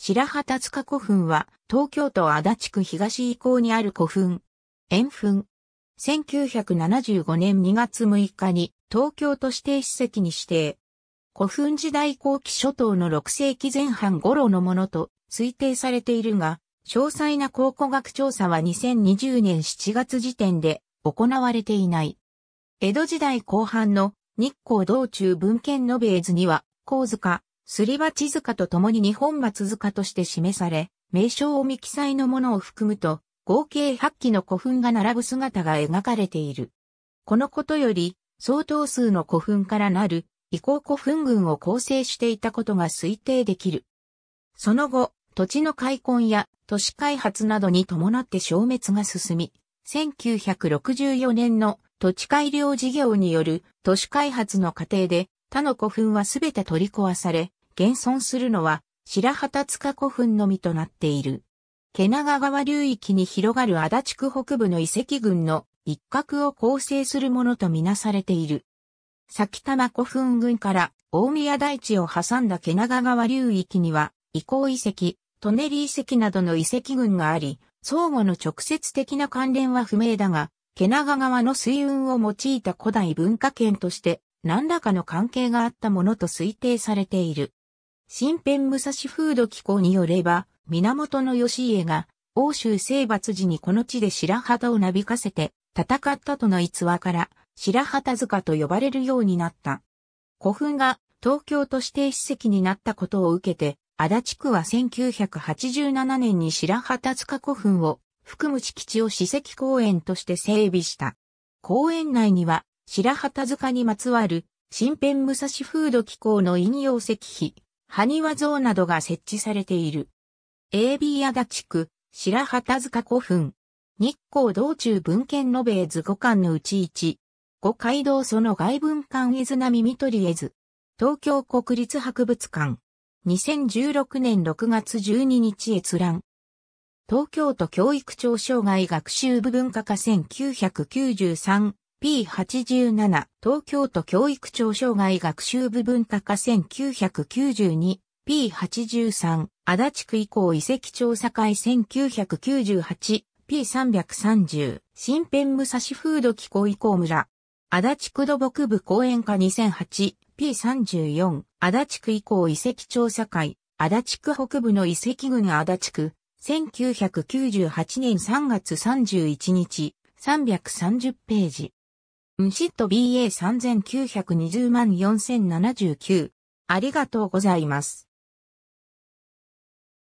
白旗塚古墳は、東京都足立区東以降にある古墳。円墳。1975年2月6日に、東京都指定史跡に指定。古墳時代後期初頭の6世紀前半頃のものと推定されているが、詳細な考古学調査は2020年7月時点で行われていない。江戸時代後半の日光道中文献のベーには、高塚、すり鉢塚と共に日本松塚として示され、名称を見記載のものを含むと、合計8基の古墳が並ぶ姿が描かれている。このことより、相当数の古墳からなる、移行古墳群を構成していたことが推定できる。その後、土地の開墾や都市開発などに伴って消滅が進み、1964年の土地改良事業による都市開発の過程で他の古墳はすべて取り壊され、現存するのは白旗塚古墳のみとなっている。毛長川流域に広がる足立区北部の遺跡群の一角を構成するものとみなされている。先玉古墳群から大宮大地を挟んだ毛長川流域には、遺構遺跡、トネリ遺跡などの遺跡群があり、相互の直接的な関連は不明だが、毛長川の水運を用いた古代文化圏として、何らかの関係があったものと推定されている。新編武蔵風土機構によれば、源義家が、欧州征伐時にこの地で白旗をなびかせて、戦ったとの逸話から、白旗塚と呼ばれるようになった。古墳が東京都指定史跡になったことを受けて、足立区は1987年に白旗塚古墳を含む敷地を史跡公園として整備した。公園内には白旗塚にまつわる新編武蔵風土機構の引用石碑、埴輪像などが設置されている。AB 足立区、白旗塚古墳。日光道中文献延べ図五巻のうち一。五街道その外文館絵図並み取り絵図。東京国立博物館。2016年6月12日閲覧。東京都教育庁障害学習部文化課1993 P87 東京都教育庁障害学習部分高1992 P83 足立区以降遺跡調査会1998 P330 新編武蔵風土機構以降村足立区土木部公園課 2008P34 足立区以降遺跡調査会足立区北部の遺跡群足立区1998年3月31日330ページムシット BA3920 万4079。ありがとうございます。